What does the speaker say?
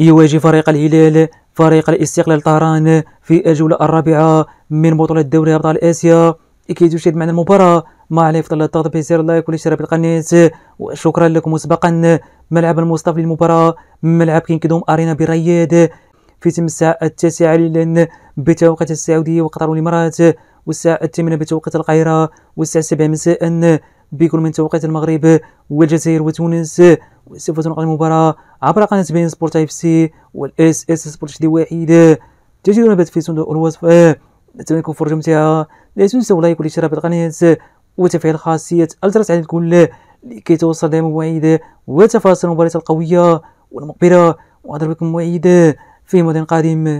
يواجه فريق الهلال فريق الاستقلال طهران في الجولة الرابعة من بطولة دوري أبطال آسيا كي تشاهد معنا المباراة ما عليه فضل الضغط بيسير لايك والاشتراك بالقناة وشكرا لكم مسبقا ملعب المصطفى للمباراة ملعب كينكدوم دوم أرينا برياد في تم الساعة التاسعة ليلا بتوقيت السعودية وقطر والإمارات والساعة الثامنة بتوقيت القاهرة والساعة السابعة مساء بكل من توقيت المغرب والجزائر وتونس وسوف تنقل المباراة عبر قناة بين سبورت اف سي والاس اس سبورت دي واحد تجدون بث في صندوق الوصف لكم فرجة ممتعة لا تنسوا لايك والاشتراك بالقناة وتفعيل خاصية الجرس على الكل لكي توصل دائما لمواعيد وتفاصيل المباريات القوية والمقبلة وأضربكم موعد في مدن قادم